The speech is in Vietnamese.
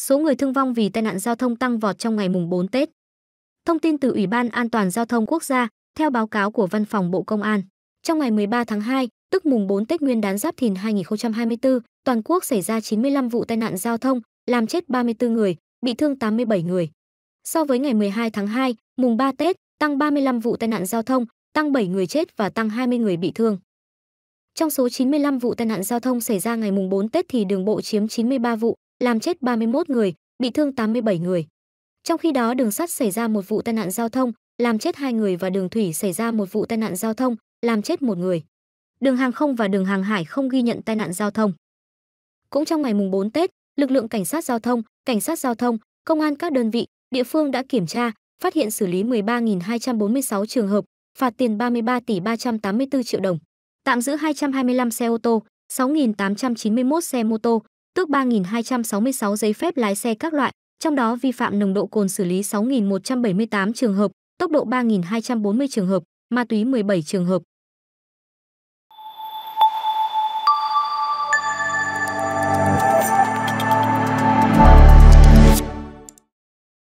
Số người thương vong vì tai nạn giao thông tăng vọt trong ngày mùng 4 Tết. Thông tin từ Ủy ban An toàn giao thông quốc gia, theo báo cáo của Văn phòng Bộ Công an, trong ngày 13 tháng 2, tức mùng 4 Tết Nguyên đán Giáp Thìn 2024, toàn quốc xảy ra 95 vụ tai nạn giao thông, làm chết 34 người, bị thương 87 người. So với ngày 12 tháng 2, mùng 3 Tết, tăng 35 vụ tai nạn giao thông, tăng 7 người chết và tăng 20 người bị thương. Trong số 95 vụ tai nạn giao thông xảy ra ngày mùng 4 Tết thì đường bộ chiếm 93 vụ, làm chết 31 người, bị thương 87 người. Trong khi đó đường sắt xảy ra một vụ tai nạn giao thông, làm chết hai người và đường thủy xảy ra một vụ tai nạn giao thông, làm chết một người. Đường hàng không và đường hàng hải không ghi nhận tai nạn giao thông. Cũng trong ngày mùng 4 Tết, lực lượng cảnh sát giao thông, cảnh sát giao thông, công an các đơn vị, địa phương đã kiểm tra, phát hiện xử lý 13.246 trường hợp, phạt tiền 33 tỷ 384 triệu đồng, tạm giữ 225 xe ô tô, 6.891 xe mô tô, tước 3.266 giấy phép lái xe các loại, trong đó vi phạm nồng độ cồn xử lý 6.178 trường hợp, tốc độ 3.240 trường hợp, ma túy 17 trường hợp.